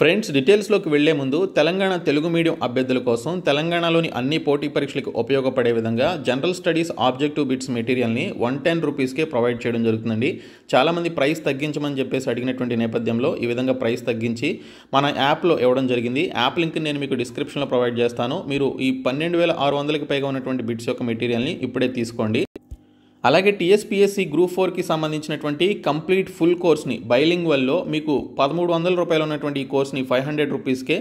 friends డీటెయిల్స్లోకి వెళ్లే ముందు తెలంగాణ తెలుగు మీడియం అభ్యర్థుల కోసం తెలంగాణలోని అన్ని పోటీ పరీక్షలకు ఉపయోగపడే విధంగా జనరల్ స్టడీస్ ఆబ్జెక్టివ్ బిట్స్ మెటీరియల్ని వన్ టెన్ రూపీస్కే ప్రొవైడ్ చేయడం జరుగుతుందండి చాలామంది ప్రైస్ తగ్గించమని చెప్పేసి అడిగినటువంటి నేపథ్యంలో ఈ విధంగా ప్రైస్ తగ్గించి మన యాప్లో ఇవ్వడం జరిగింది యాప్ లింక్ నేను మీకు డిస్క్రిప్షన్లో ప్రొవైడ్ చేస్తాను మీరు ఈ పన్నెండు వేల ఆరు వందలకి పైగా ఉన్నటువంటి బిట్స్ యొక్క మెటీరియల్ని ఇప్పుడే తీసుకోండి అలాగే టీఎస్పిఎస్సి గ్రూప్ ఫోర్కి సంబంధించినటువంటి కంప్లీట్ ఫుల్ కోర్స్ని బైలింగ్ వల్లో మీకు పదమూడు వందల రూపాయలు ఉన్నటువంటి ఈ కోర్స్ని ఫైవ్ హండ్రెడ్ రూపీస్కే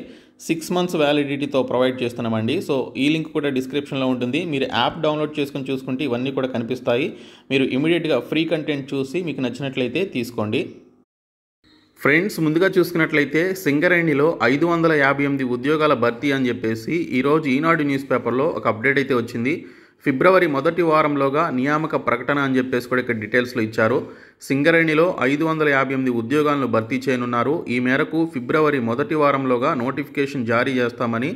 సిక్స్ మంత్స్ వ్యాలిడిటీతో ప్రొవైడ్ చేస్తున్నామండి సో ఈ లింక్ కూడా డిస్క్రిప్షన్లో ఉంటుంది మీరు యాప్ డౌన్లోడ్ చేసుకుని చూసుకుంటే ఇవన్నీ కూడా కనిపిస్తాయి మీరు ఇమీడియట్గా ఫ్రీ కంటెంట్ చూసి మీకు నచ్చినట్లయితే తీసుకోండి ఫ్రెండ్స్ ముందుగా చూసుకున్నట్లయితే సింగరేణిలో ఐదు వందల యాభై ఎనిమిది ఉద్యోగాల భర్తీ అని చెప్పేసి ఈరోజు ఈనాడు న్యూస్ పేపర్లో ఒక అప్డేట్ అయితే వచ్చింది ఫిబ్రవరి మొదటి వారంలోగా నియామక ప్రకటన అని చెప్పేసి కూడా ఇక్కడ డీటెయిల్స్లో ఇచ్చారు సింగరేణిలో ఐదు వందల యాభై ఎనిమిది ఉద్యోగాలను భర్తీ చేయనున్నారు ఈ మేరకు ఫిబ్రవరి మొదటి వారంలోగా నోటిఫికేషన్ జారీ చేస్తామని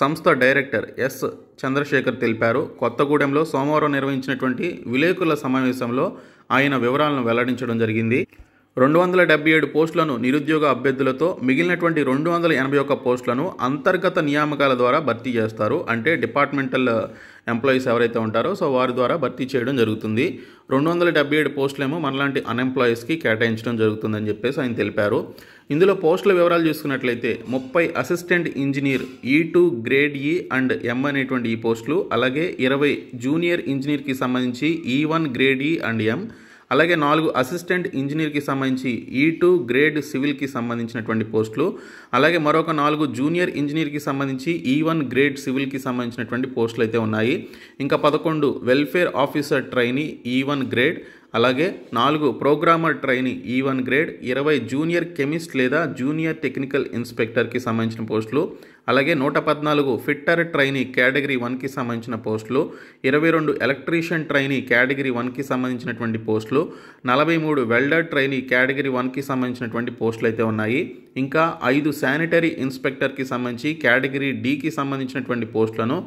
సంస్థ డైరెక్టర్ ఎస్ చంద్రశేఖర్ తెలిపారు కొత్తగూడెంలో సోమవారం నిర్వహించినటువంటి విలేకరుల సమావేశంలో ఆయన వివరాలను వెల్లడించడం జరిగింది రెండు వందల డెబ్బై ఏడు పోస్టులను నిరుద్యోగ అభ్యర్థులతో మిగిలినటువంటి రెండు వందల ఎనభై ఒక్క పోస్టులను అంతర్గత నియామకాల ద్వారా భర్తీ చేస్తారు అంటే డిపార్ట్మెంటల్ ఎంప్లాయీస్ ఎవరైతే ఉంటారో సో వారి ద్వారా భర్తీ చేయడం జరుగుతుంది రెండు వందల డెబ్బై ఏడు పోస్టులేమో మనలాంటి అన్ఎంప్లాయీస్కి కేటాయించడం జరుగుతుందని చెప్పేసి ఆయన తెలిపారు ఇందులో పోస్టుల వివరాలు చూసుకున్నట్లయితే ముప్పై assistant engineer E two grade E and M అనేటువంటి ఈ పోస్టులు అలాగే ఇరవై జూనియర్ ఇంజనీర్కి సంబంధించి E one grade E and M అలాగే నాలుగు అసిస్టెంట్ ఇంజనీర్కి సంబంధించి ఈ టూ గ్రేడ్ సివిల్కి సంబంధించినటువంటి పోస్టులు అలాగే మరొక నాలుగు జూనియర్ ఇంజనీర్కి సంబంధించి ఈ వన్ గ్రేడ్ సివిల్కి సంబంధించినటువంటి పోస్టులు అయితే ఉన్నాయి ఇంకా పదకొండు welfare officer trainee E one grade అలాగే నాలుగు programmer trainee E e one grade ఇరవై జూనియర్ కెమిస్ట్ లేదా జూనియర్ టెక్నికల్ ఇన్స్పెక్టర్కి సంబంధించిన పోస్టులు అలాగే నూట పద్నాలుగు ఫిట్టర్ ట్రైనీ కేటగిరీ వన్కి సంబంధించిన పోస్టులు ఇరవై రెండు ఎలక్ట్రీషియన్ ట్రైనీ కేటగిరీ వన్కి సంబంధించినటువంటి పోస్టులు నలభై మూడు వెల్డర్ ట్రైనీ కేటగిరీ వన్కి సంబంధించినటువంటి పోస్టులు అయితే ఉన్నాయి ఇంకా ఐదు శానిటరీ ఇన్స్పెక్టర్కి సంబంధించి కేటగిరీ డికి సంబంధించినటువంటి పోస్టులను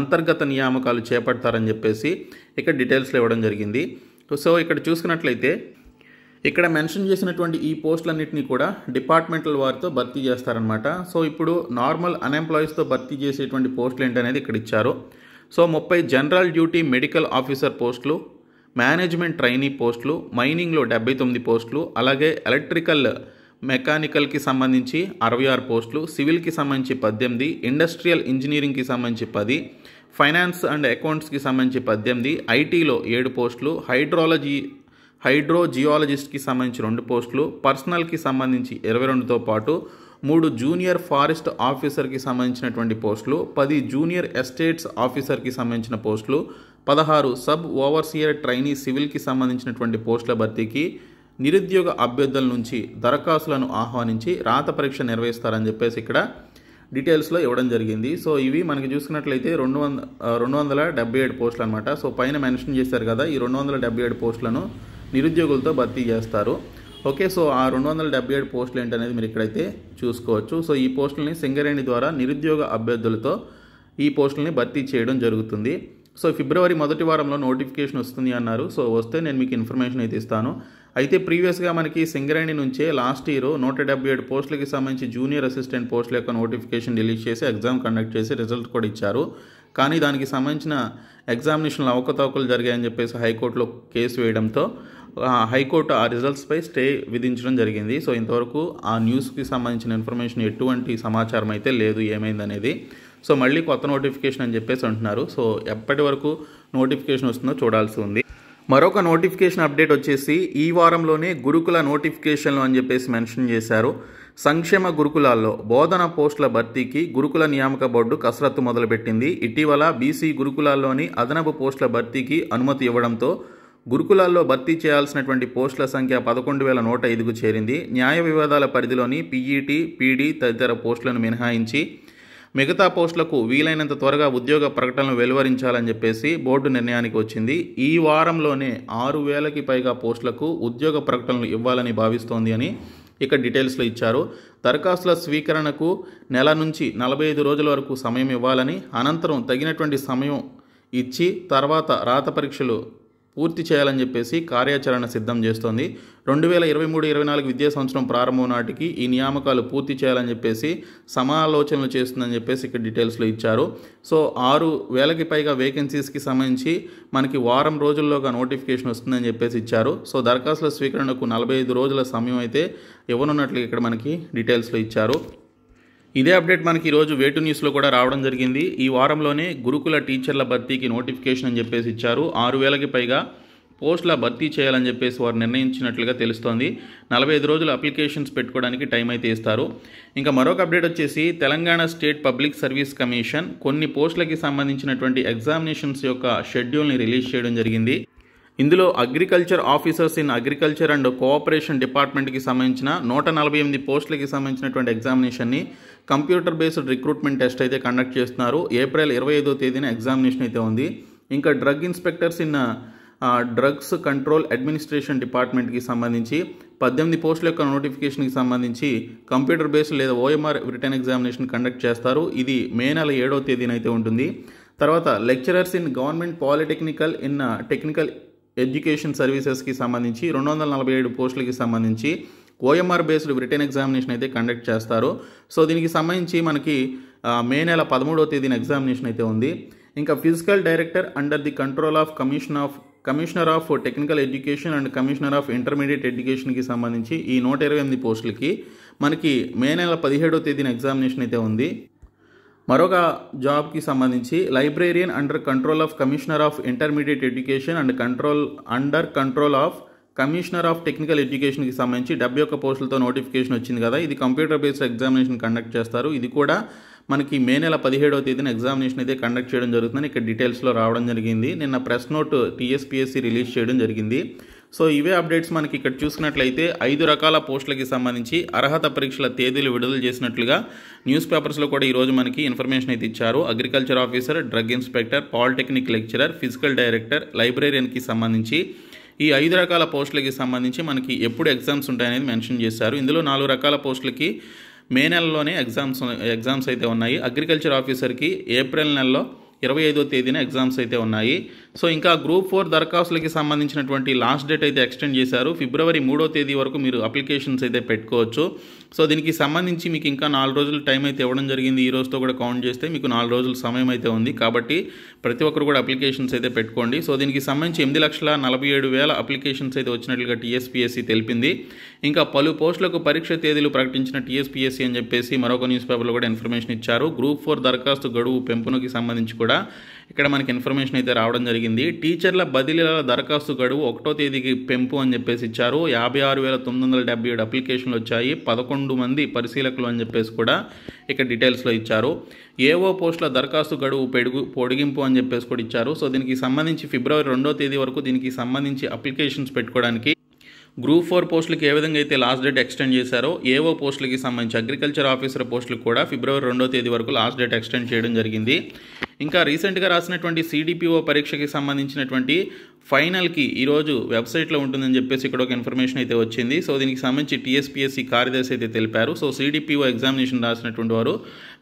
అంతర్గత నియామకాలు చేపడతారని చెప్పేసి ఇక్కడ డీటెయిల్స్లో ఇవ్వడం జరిగింది సో ఇక్కడ చూసుకున్నట్లయితే ఇక్కడ మెన్షన్ చేసినటువంటి ఈ పోస్టులన్నింటినీ కూడా డిపార్ట్మెంటల్ వారితో భర్తీ చేస్తారనమాట సో ఇప్పుడు నార్మల్ అన్ఎంప్లాయీస్తో భర్తీ చేసేటువంటి పోస్టులు ఏంటనేది ఇక్కడ ఇచ్చారు సో ముప్పై జనరల్ డ్యూటీ మెడికల్ ఆఫీసర్ పోస్టులు మేనేజ్మెంట్ ట్రైనీ పోస్టులు మైనింగ్లో డెబ్బై తొమ్మిది పోస్టులు అలాగే ఎలక్ట్రికల్ మెకానికల్కి సంబంధించి అరవై ఆరు పోస్టులు సివిల్కి సంబంధించి పద్దెనిమిది ఇండస్ట్రియల్ ఇంజనీరింగ్కి సంబంధించి పది ఫైనాన్స్ అండ్ అకౌంట్స్కి సంబంధించి పద్దెనిమిది ఐటీలో ఏడు పోస్టులు హైడ్రాలజీ హైడ్రోజియాలజిస్ట్కి సంబంధించి రెండు పోస్టులు పర్సనల్కి సంబంధించి ఇరవై రెండుతో పాటు మూడు జూనియర్ ఫారెస్ట్ ఆఫీసర్కి సంబంధించినటువంటి పోస్టులు పది జూనియర్ ఎస్టేట్స్ ఆఫీసర్కి సంబంధించిన పోస్టులు పదహారు సబ్ ఓవర్సియర్ ట్రైనీ సివిల్కి సంబంధించినటువంటి పోస్టుల భర్తీకి నిరుద్యోగ అభ్యర్థుల నుంచి దరఖాస్తులను ఆహ్వానించి రాత పరీక్ష నిర్వహిస్తారని చెప్పేసి ఇక్కడ డీటెయిల్స్లో ఇవ్వడం జరిగింది సో ఇవి మనకి చూసుకున్నట్లయితే రెండు వంద రెండు వందల డెబ్బై ఏడు పోస్టులు అనమాట సో పైన మెన్షన్ చేశారు కదా ఈ రెండు వందల డెబ్బై ఏడు పోస్టులను నిరుద్యోగులతో భర్తీ చేస్తారు ఓకే సో ఆ రెండు వందల డెబ్బై ఏడు పోస్టులు ఏంటనేది మీరు ఇక్కడైతే చూసుకోవచ్చు సో ఈ పోస్టులని సింగరేణి ద్వారా నిరుద్యోగ అభ్యర్థులతో ఈ పోస్టులని భర్తీ చేయడం జరుగుతుంది సో ఫిబ్రవరి మొదటి వారంలో నోటిఫికేషన్ వస్తుంది అన్నారు సో వస్తే నేను మీకు ఇన్ఫర్మేషన్ అయితే ఇస్తాను అయితే ప్రీవియస్గా మనకి సింగరేణి నుంచే లాస్ట్ ఇయర్ నూట డెబ్బై ఏడు పోస్టులకి సంబంధించి జూనియర్ అసిస్టెంట్ పోస్టుల యొక్క నోటిఫికేషన్ రిలీజ్ చేసి ఎగ్జామ్ కండక్ట్ చేసి రిజల్ట్ కూడా ఇచ్చారు కానీ దానికి సంబంధించిన ఎగ్జామినేషన్లు అవకతవకలు జరిగాయని చెప్పేసి హైకోర్టులో కేసు వేయడంతో హైకోర్టు ఆ రిజల్ట్స్పై స్టే విధించడం జరిగింది సో ఇంతవరకు ఆ న్యూస్కి సంబంధించిన ఇన్ఫర్మేషన్ ఎటువంటి సమాచారం అయితే లేదు ఏమైందనేది సో మళ్ళీ కొత్త నోటిఫికేషన్ అని చెప్పేసి అంటున్నారు సో ఎప్పటి వరకు నోటిఫికేషన్ వస్తుందో చూడాల్సి ఉంది మరొక నోటిఫికేషన్ అప్డేట్ వచ్చేసి ఈ వారంలోనే గురుకుల నోటిఫికేషన్లు అని చెప్పేసి మెన్షన్ చేశారు సంక్షేమ గురుకులాల్లో బోధన పోస్టుల భర్తీకి గురుకుల నియామక బోర్డు కసరత్తు మొదలుపెట్టింది ఇటీవల బీసీ గురుకులాల్లోని అదనపు పోస్టుల భర్తీకి అనుమతి ఇవ్వడంతో గురుకులాల్లో భర్తీ చేయాల్సినటువంటి పోస్టుల సంఖ్య పదకొండు వేల నూట ఐదుకు చేరింది న్యాయ వివాదాల పరిధిలోని పీఈటీ పీడీ తదితర పోస్టులను మినహాయించి మిగతా పోస్టులకు వీలైనంత త్వరగా ఉద్యోగ ప్రకటనలు వెలువరించాలని చెప్పేసి బోర్డు నిర్ణయానికి వచ్చింది ఈ వారంలోనే ఆరు వేలకి పైగా పోస్టులకు ఉద్యోగ ప్రకటనలు ఇవ్వాలని భావిస్తోంది అని ఇక్కడ డీటెయిల్స్లో ఇచ్చారు దరఖాస్తుల స్వీకరణకు నెల నుంచి నలభై ఐదు రోజుల వరకు సమయం ఇవ్వాలని అనంతరం తగినటువంటి సమయం ఇచ్చి తర్వాత రాత పరీక్షలు పూర్తి చేయాలని చెప్పేసి కార్యాచరణ సిద్ధం చేస్తోంది రెండు వేల ఇరవై మూడు ఇరవై నాలుగు విద్యా సంవత్సరం ప్రారంభం నాటికి ఈ నియామకాలు పూర్తి చేయాలని చెప్పేసి సమాలోచనలు చేస్తుందని చెప్పేసి ఇక్కడ డీటెయిల్స్లో ఇచ్చారు సో ఆరు వేలకి పైగా వేకెన్సీస్కి సంబంధించి మనకి వారం రోజుల్లోగా నోటిఫికేషన్ వస్తుందని చెప్పేసి ఇచ్చారు సో దరఖాస్తుల స్వీకరణకు నలభై ఐదు రోజుల సమయం అయితే ఇవ్వనున్నట్లు ఇక్కడ మనకి డీటెయిల్స్లో ఇచ్చారు ఇదే అప్డేట్ మనకి ఈరోజు వేటు న్యూస్లో కూడా రావడం జరిగింది ఈ వారంలోనే గురుకుల టీచర్ల భర్తీకి నోటిఫికేషన్ అని చెప్పేసి ఇచ్చారు ఆరు వేలకి పైగా పోస్టుల భర్తీ చేయాలని చెప్పేసి వారు నిర్ణయించినట్లుగా తెలుస్తోంది నలభై ఐదు రోజులు అప్లికేషన్స్ పెట్టుకోవడానికి టైం అయితే ఇస్తారు ఇంకా మరొక అప్డేట్ వచ్చేసి Telangana state public service commission కొన్ని పోస్టులకి సంబంధించినటువంటి ఎగ్జామినేషన్స్ యొక్క షెడ్యూల్ని రిలీజ్ చేయడం జరిగింది ఇందులో agriculture officers in agriculture and cooperation డిపార్ట్మెంట్కి సంబంధించిన నూట నలభై ఎనిమిది పోస్టులకి సంబంధించినటువంటి ఎగ్జామినేషన్ని కంప్యూటర్ బేస్డ్ రిక్రూట్మెంట్ టెస్ట్ అయితే కండక్ట్ చేస్తున్నారు ఏప్రిల్ ఇరవై ఐదో తేదీన ఎగ్జామినేషన్ అయితే ఉంది ఇంకా drug inspectors in drugs control administration డిపార్ట్మెంట్కి సంబంధించి పద్దెనిమిది పోస్టుల యొక్క నోటిఫికేషన్కి సంబంధించి కంప్యూటర్ బేస్డ్ లేదా ఓఎంఆర్ రిటర్న్ ఎగ్జామినేషన్ కండక్ట్ చేస్తారు ఇది మే నెల ఏడవ తేదీన అయితే ఉంటుంది తర్వాత lecturers in government polytechnical in technical education సర్వీసెస్కి సంబంధించి రెండు వందల నలభై ఏడు పోస్టులకి సంబంధించి ఓఎంఆర్ బేస్డ్ రిటర్న్ ఎగ్జామినేషన్ అయితే కండక్ట్ చేస్తారు సో దీనికి సంబంధించి మనకి మే నెల పదమూడవ తేదీన ఎగ్జామినేషన్ అయితే ఉంది ఇంకా physical director under the control of commission of commissioner of technical education and commissioner of intermediate ఎడ్యుకేషన్కి సంబంధించి ఈ నూట ఇరవై ఎనిమిది పోస్టులకి మనకి మే నెల పదిహేడో తేదీన ఎగ్జామినేషన్ అయితే ఉంది మరొక జాబ్కి సంబంధించి librarian under control of commissioner of intermediate education and control under control of commissioner of technical ఎడ్యుకేషన్కి సంబంధించి డెబ్బై ఒక్క పోస్టులతో నోటిఫికేషన్ వచ్చింది కదా ఇది కంప్యూటర్ బేస్డ్ ఎగ్జామినేషన్ కండక్ట్ చేస్తారు ఇది కూడా మనకి మే నెల పదిహేడవ తేదీన ఎగ్జామినేషన్ అయితే కండక్ట్ చేయడం జరుగుతుందని ఇక్కడ డీటెయిల్స్లో రావడం జరిగింది నిన్న ప్రెస్ నోట్ టీఎస్పీఎస్సీ రిలీజ్ చేయడం జరిగింది సో ఇవే అప్డేట్స్ మనకి ఇక్కడ చూసినట్లయితే ఐదు రకాల పోస్టులకి సంబంధించి అర్హత పరీక్షల తేదీలు విడుదల చేసినట్లుగా న్యూస్ పేపర్స్లో కూడా ఈరోజు మనకి ఇన్ఫర్మేషన్ అయితే ఇచ్చారు agriculture officer drug inspector polytechnic lecturer physical director లైబ్రేరియన్కి సంబంధించి ఈ ఐదు రకాల పోస్టులకి సంబంధించి మనకి ఎప్పుడు ఎగ్జామ్స్ ఉంటాయనేది మెన్షన్ చేశారు ఇందులో నాలుగు రకాల పోస్టులకి మే నెలలోనే ఎగ్జామ్స్ ఎగ్జామ్స్ అయితే ఉన్నాయి అగ్రికల్చర్ ఆఫీసర్కి ఏప్రిల్ నెలలో ఇరవై ఐదో తేదీన ఎగ్జామ్స్ అయితే ఉన్నాయి సో ఇంకా గ్రూప్ ఫోర్ దరఖాస్తులకి సంబంధించినటువంటి లాస్ట్ డేట్ అయితే ఎక్స్టెండ్ చేశారు ఫిబ్రవరి మూడో తేదీ వరకు మీరు అప్లికేషన్స్ అయితే పెట్టుకోవచ్చు సో దీనికి సంబంధించి మీకు ఇంకా నాలుగు రోజులు టైం అయితే ఇవ్వడం జరిగింది ఈ రోజుతో కూడా కౌంట్ చేస్తే మీకు నాలుగు రోజుల సమయం అయితే ఉంది కాబట్టి ప్రతి ఒక్కరు కూడా అప్లికేషన్స్ అయితే పెట్టుకోండి సో దీనికి సంబంధించి ఎనిమిది లక్షల నలభై ఏడు వేల అప్లికేషన్స్ అయితే వచ్చినట్లుగా టీఎస్పీఎస్సీ తెలిపింది ఇంకా పలు పోస్టులకు పరీక్ష తేదీలు ప్రకటించిన టీఎస్పీఎస్సీ అని చెప్పేసి మరొక న్యూస్ పేపర్లో కూడా ఇన్ఫర్మేషన్ ఇచ్చారు గ్రూప్ ఫోర్ దరఖాస్తు గడువు పెంపునకి సంబంధించి కూడా కూడా ఇక్కడ మనకి ఇన్ఫర్మేషన్ అయితే రావడం జరిగింది టీచర్ల బదిలీల దరఖాస్తు గడువు ఒకటో తేదీకి పెంపు అని చెప్పేసి ఇచ్చారు యాభై ఆరు వేల తొమ్మిది వందల డెబ్బై ఏడు అప్లికేషన్లు వచ్చాయి పదకొండు మంది పరిశీలకులు అని చెప్పేసి కూడా ఇక్కడ డీటెయిల్స్లో ఇచ్చారు ఏవో పోస్టుల దరఖాస్తు గడువు పెడుగు పొడిగింపు అని చెప్పేసి కూడా ఇచ్చారు సో దీనికి సంబంధించి ఫిబ్రవరి రెండో తేదీ వరకు దీనికి సంబంధించి అప్లికేషన్స్ పెట్టుకోవడానికి గ్రూప్ ఫోర్ పోస్టులకి ఏ విధంగా అయితే లాస్ట్ డేట్ ఎక్స్టెండ్ చేశారో ఏవో పోస్టులకి సంబంధించి అగ్రికల్చర్ ఆఫీసర్ పోస్టులకు కూడా ఫిబ్రవరి రెండో తేదీ వరకు లాస్ట్ డేట్ ఎక్స్టెండ్ చేయడం జరిగింది ఇంకా రీసెంట్గా రాసినటువంటి సిడిపిఓ పరీక్షకి సంబంధించినటువంటి ఫైనల్కి ఈరోజు వెబ్సైట్లో ఉంటుందని చెప్పేసి ఇక్కడ ఒక ఇన్ఫర్మేషన్ అయితే వచ్చింది సో దీనికి సంబంధించి టీఎస్పీఎస్సీ కార్యదర్శి అయితే తెలిపారు సో సిడిపిఓ ఎగ్జామినేషన్ రాసినటువంటి వారు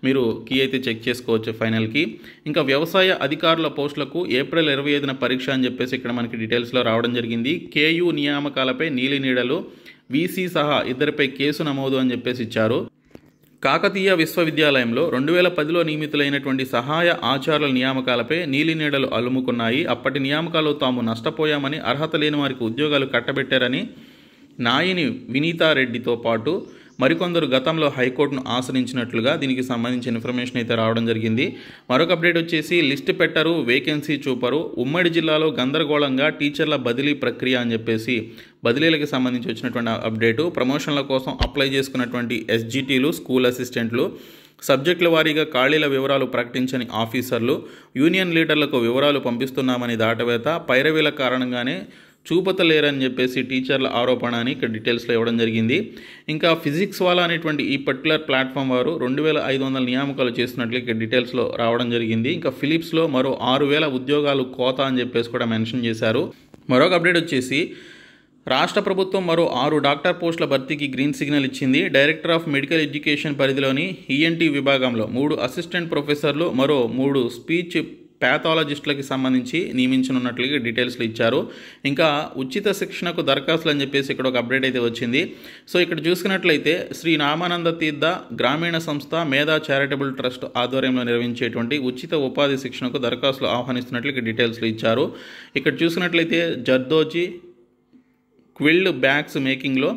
మీరు కీ అయితే చెక్ చేసుకోవచ్చు ఫైనల్కి ఇంకా వ్యవసాయ అధికారుల పోస్టులకు ఏప్రిల్ ఇరవై ఐదున పరీక్ష అని చెప్పేసి ఇక్కడ మనకి డీటెయిల్స్లో రావడం జరిగింది కేయూ నియామకాలపై నీలి నీడలు వీసీ సహా ఇద్దరిపై కేసు నమోదు అని చెప్పేసి ఇచ్చారు కాకతీయ విశ్వవిద్యాలయంలో రెండు వేల పదిలో నియమితులైనటువంటి సహాయ ఆచార్యుల నియామకాలపై నీలినీడలు అలుముకున్నాయి అప్పటి నియామకాలు తాము నష్టపోయామని అర్హత లేని వారికి ఉద్యోగాలు కట్టబెట్టారని నాయిని వినీతారెడ్డితో పాటు మరికొందరు గతంలో హైకోర్టును ఆశ్రయించినట్లుగా దీనికి సంబంధించిన ఇన్ఫర్మేషన్ అయితే రావడం జరిగింది మరొక అప్డేట్ వచ్చేసి లిస్ట్ పెట్టరు వేకెన్సీ చూపరు ఉమ్మడి జిల్లాలో గందరగోళంగా టీచర్ల బదిలీ ప్రక్రియ అని చెప్పేసి బదిలీలకు సంబంధించి వచ్చినటువంటి అప్డేటు ప్రమోషన్ల కోసం అప్లై చేసుకున్నటువంటి ఎస్జిటీలు స్కూల్ అసిస్టెంట్లు సబ్జెక్టుల వారీగా ఖాళీల వివరాలు ప్రకటించని ఆఫీసర్లు యూనియన్ లీడర్లకు వివరాలు పంపిస్తున్నామని దాటవేత పైరవీల కారణంగానే చూపతలేరని చెప్పేసి టీచర్ల ఆరోపణ అని ఇక్కడ డీటెయిల్స్లో ఇవ్వడం జరిగింది ఇంకా ఫిజిక్స్ వాళ్ళ అనేటువంటి ఈ పర్టికులర్ ప్లాట్ఫామ్ వారు రెండు వేల ఐదు వందల నియామకాలు చేసినట్లు ఇక్కడ డీటెయిల్స్లో రావడం జరిగింది ఇంకా ఫిలిప్స్లో మరో ఆరు వేల ఉద్యోగాలు కోత అని చెప్పేసి కూడా మెన్షన్ చేశారు మరొక అప్డేట్ వచ్చేసి రాష్ట్ర ప్రభుత్వం మరో ఆరు డాక్టర్ పోస్టుల భర్తీకి గ్రీన్ సిగ్నల్ ఇచ్చింది డైరెక్టర్ ఆఫ్ మెడికల్ ఎడ్యుకేషన్ పరిధిలోని ఈఎన్టీ e విభాగంలో మూడు అసిస్టెంట్ ప్రొఫెసర్లు మరో మూడు స్పీచ్ ప్యాథాలజిస్టులకి సంబంధించి నియమించనున్నట్లుగా డీటెయిల్స్లో ఇచ్చారు ఇంకా ఉచిత శిక్షణకు దరఖాస్తులు అని చెప్పేసి ఇక్కడ ఒక అప్డేట్ అయితే వచ్చింది సో ఇక్కడ చూసుకున్నట్లయితే శ్రీ రామానంద తీర్థ గ్రామీణ సంస్థ మేధా చారిటబుల్ ట్రస్ట్ ఆధ్వర్యంలో నిర్వహించేటువంటి ఉచిత ఉపాధి శిక్షణకు దరఖాస్తులు ఆహ్వానిస్తున్నట్లు డీటెయిల్స్లు ఇచ్చారు ఇక్కడ చూసినట్లయితే జర్దోజీ క్విల్డ్ బ్యాగ్స్ మేకింగ్లో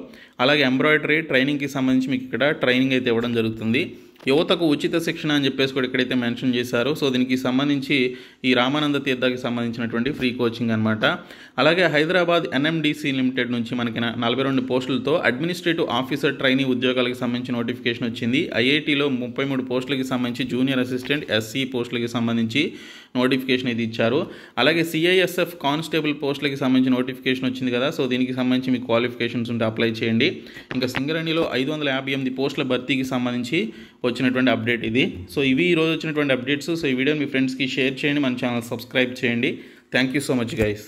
అలాగే ఎంబ్రాయిడరీ ట్రైనింగ్కి సంబంధించి మీకు ఇక్కడ ట్రైనింగ్ అయితే ఇవ్వడం జరుగుతుంది యువతకు ఉచిత శిక్షణ అని చెప్పేసి కూడా ఎక్కడైతే మెన్షన్ చేశారో సో దీనికి సంబంధించి ఈ రామానంద తీర్థకి సంబంధించినటువంటి ఫ్రీ కోచింగ్ అనమాట అలాగే హైదరాబాద్ ఎన్ఎండిసి లిమిటెడ్ నుంచి మనకి నలభై రెండు పోస్టులతో అడ్మినిస్ట్రేటివ్ ఆఫీసర్ ట్రైనింగ్ ఉద్యోగాలకు సంబంధించి నోటిఫికేషన్ వచ్చింది ఐఐటీలో ముప్పై మూడు పోస్టులకి సంబంధించి జూనియర్ అసిస్టెంట్ ఎస్సీ పోస్టులకి సంబంధించి నోటిఫికేషన్ ఇది ఇచ్చారు అలాగే సిఐఎస్ఎఫ్ కానిస్టేబుల్ పోస్టులకి సంబంధించి నోటిఫికేషన్ వచ్చింది కదా సో దీనికి సంబంధించి మీ క్వాలిఫికేషన్స్ ఉంటే అప్లై చేయండి ఇంకా సింగరేణిలో ఐదు వందల యాభై ఎనిమిది పోస్టుల భర్తీకి సంబంధించి వచ్చినటువంటి అప్డేట్ ఇది సో ఇవి ఈరోజు వచ్చినటువంటి అప్డేట్స్ సో ఈ వీడియో మీ ఫ్రెండ్స్కి షేర్ చేయండి మన ఛానల్ సబ్స్క్రైబ్ చేయండి thank you so much guys